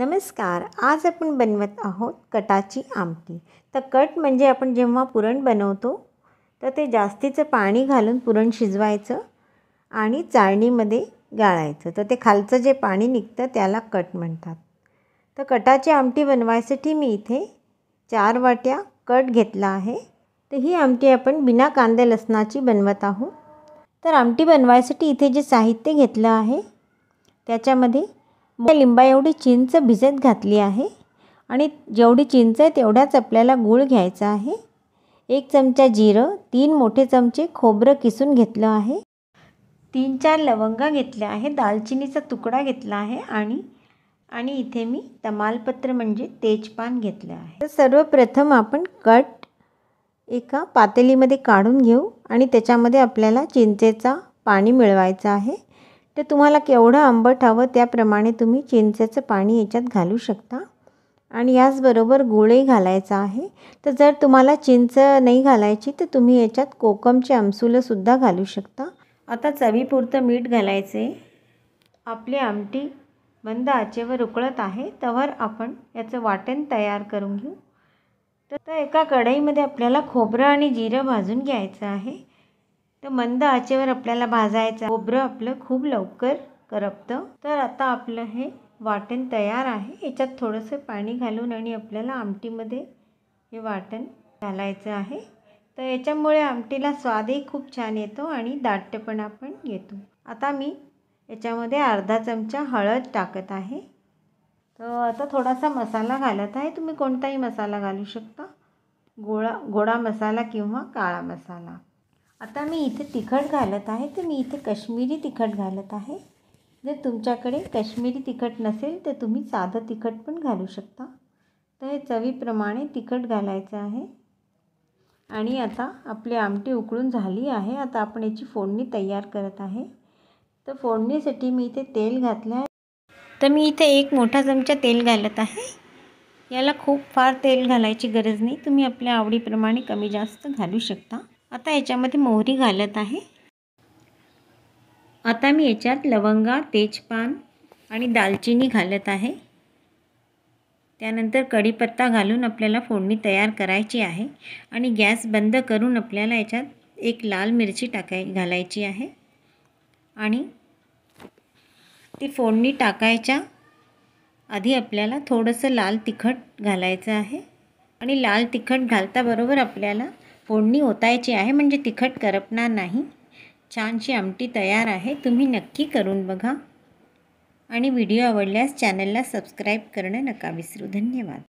नमस्कार आज आपण बनवत आहोत कटाची आमटी तर कट म्हणजे आपण जेव्हा पुरण बनवतो तर ते जास्तीचं पाणी घालून पुरण शिजवायचं आणि चाळणीमध्ये गाळायचं तर ते खालचं जे पाणी निघतं त्याला कट म्हणतात तर कटाची आमटी बनवायसाठी मी इथे चार वाट्या कट घेतला आहे तर ही आमटी आपण बिना कांदे लसणाची बनवत आहोत तर आमटी बनवायसाठी इथे जे साहित्य घेतलं आहे त्याच्यामध्ये लिंबा एवढी चिंच भिजत घातली आहे आणि जेवढी चिंच आहे तेवढ्याच आपल्याला गूळ घ्यायचा आहे एक चमचा जिरं तीन मोठे चमचे खोबरं किसून घेतलं आहे तीन चार लवंगा घेतल्या आहे दालचिनीचा तुकडा घेतला आहे आणि आणि इथे मी तमालपत्र म्हणजे तेजपान घेतलं आहे तर सर्वप्रथम आपण कट एका पातेलीमध्ये काढून घेऊ आणि त्याच्यामध्ये आपल्याला चिंचेचा पाणी मिळवायचं आहे तर तुम्हाला केवढं आंबट हवं त्याप्रमाणे तुम्ही चिंचेचं पाणी याच्यात घालू शकता आणि याचबरोबर गुळही घालायचा आहे तर जर तुम्हाला चिंच नाही घालायची तर तुम्ही याच्यात कोकमचे आमसुलंसुद्धा घालू शकता आता चवीपुरतं मीठ घालायचे आपली आमटी बंद आचेवर उकळत आहे तवर आपण याचं वाटण तयार करून घेऊ तर एका कढईमध्ये आपल्याला खोबरं आणि जिरं भाजून घ्यायचं आहे तर मंद आचेवर आपल्याला भाजायचं खोबरं आपलं खूप लवकर करपतं तर आता आपलं हे वाटण तयार आहे याच्यात थोडंसं पाणी घालून आणि आपल्याला आमटीमध्ये हे वाटण घालायचं आहे तर याच्यामुळे आमटीला स्वादही खूप छान येतो आणि दाटपणा पण येतो आता मी याच्यामध्ये अर्धा चमचा हळद टाकत आहे तर आता थोडासा मसाला घालत आहे तुम्ही कोणताही मसाला घालू शकता गोळा गोडा मसाला किंवा काळा मसाला आता मी इथे तिखट घालत आहे तर मी इथे कश्मीरी तिखट घालत आहे जर तुमच्याकडे कश्मीरी तिखट नसेल तर तुम्ही साधं तिखट पण घालू शकता तर हे चवीप्रमाणे तिखट घालायचं आहे आणि आता आपली आमटी उकळून झाली आहे आता आपण याची फोडणी तयार करत आहे तर फोडणीसाठी मी इथे तेल घातलं आहे तर मी इथे एक मोठा चमचा तेल घालत आहे याला खूप फार तेल घालायची गरज नाही तुम्ही आपल्या आवडीप्रमाणे कमी जास्त घालू शकता आता याच्यामध्ये मोहरी घालत आहे आता मी याच्यात लवंगा तेजपान आणि दालचिनी घालत आहे त्यानंतर कढीपत्ता घालून आपल्याला फोडणी तयार करायची आहे आणि गॅस बंद करून आपल्याला याच्यात एक लाल मिरची टाकाय घालायची आहे आणि ती फोडणी टाकायच्या आधी आपल्याला थोडंसं लाल तिखट घालायचं आहे आणि लाल तिखट घालताबरोबर आपल्याला फोडणी ओतायची आहे म्हणजे तिखट करपणार नाही छानशी आमटी तयार आहे तुम्ही नक्की करून बघा आणि व्हिडिओ आवडल्यास चॅनलला सबस्क्राईब करणं नका विसरू धन्यवाद